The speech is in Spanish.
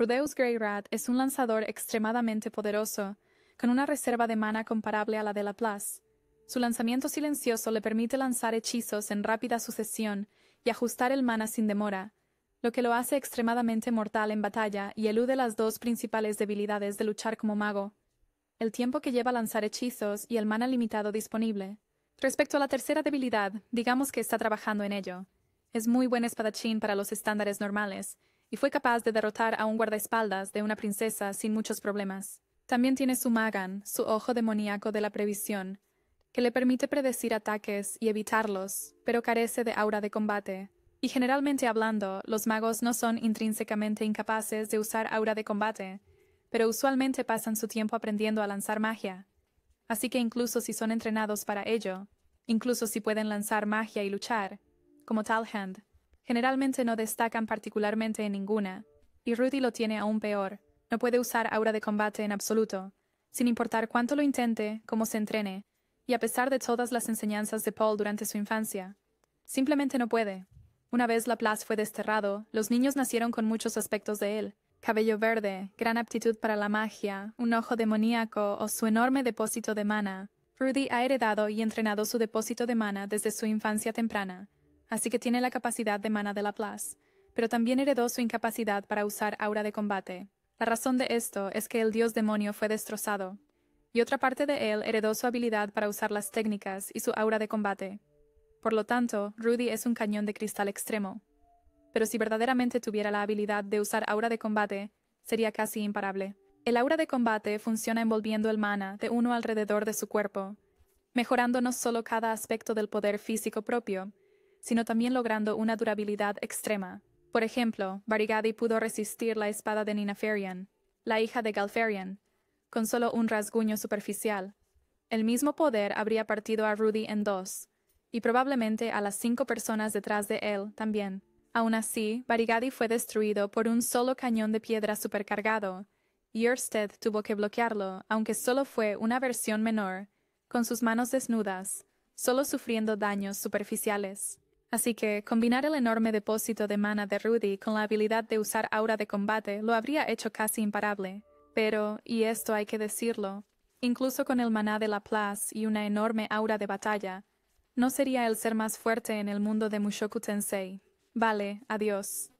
Rudeus Greyrat es un lanzador extremadamente poderoso, con una reserva de mana comparable a la de Laplace. Su lanzamiento silencioso le permite lanzar hechizos en rápida sucesión y ajustar el mana sin demora, lo que lo hace extremadamente mortal en batalla y elude las dos principales debilidades de luchar como mago, el tiempo que lleva lanzar hechizos y el mana limitado disponible. Respecto a la tercera debilidad, digamos que está trabajando en ello. Es muy buen espadachín para los estándares normales, y fue capaz de derrotar a un guardaespaldas de una princesa sin muchos problemas. También tiene su Magan, su ojo demoníaco de la previsión, que le permite predecir ataques y evitarlos, pero carece de aura de combate. Y generalmente hablando, los magos no son intrínsecamente incapaces de usar aura de combate, pero usualmente pasan su tiempo aprendiendo a lanzar magia. Así que incluso si son entrenados para ello, incluso si pueden lanzar magia y luchar, como Talhand, Generalmente no destacan particularmente en ninguna, y Rudy lo tiene aún peor. No puede usar aura de combate en absoluto, sin importar cuánto lo intente, cómo se entrene, y a pesar de todas las enseñanzas de Paul durante su infancia. Simplemente no puede. Una vez Laplace fue desterrado, los niños nacieron con muchos aspectos de él. Cabello verde, gran aptitud para la magia, un ojo demoníaco o su enorme depósito de mana. Rudy ha heredado y entrenado su depósito de mana desde su infancia temprana, así que tiene la capacidad de mana de Laplace, pero también heredó su incapacidad para usar aura de combate. La razón de esto es que el dios demonio fue destrozado, y otra parte de él heredó su habilidad para usar las técnicas y su aura de combate. Por lo tanto, Rudy es un cañón de cristal extremo. Pero si verdaderamente tuviera la habilidad de usar aura de combate, sería casi imparable. El aura de combate funciona envolviendo el mana de uno alrededor de su cuerpo, mejorando no solo cada aspecto del poder físico propio, sino también logrando una durabilidad extrema. Por ejemplo, Barigadi pudo resistir la espada de Ninaferian, la hija de Galferian, con solo un rasguño superficial. El mismo poder habría partido a Rudy en dos, y probablemente a las cinco personas detrás de él también. Aún así, Barigadi fue destruido por un solo cañón de piedra supercargado, y Ørsted tuvo que bloquearlo, aunque solo fue una versión menor, con sus manos desnudas, solo sufriendo daños superficiales. Así que combinar el enorme depósito de mana de Rudy con la habilidad de usar aura de combate lo habría hecho casi imparable. Pero, y esto hay que decirlo, incluso con el maná de Laplace y una enorme aura de batalla, no sería el ser más fuerte en el mundo de Mushoku Tensei. Vale, adiós.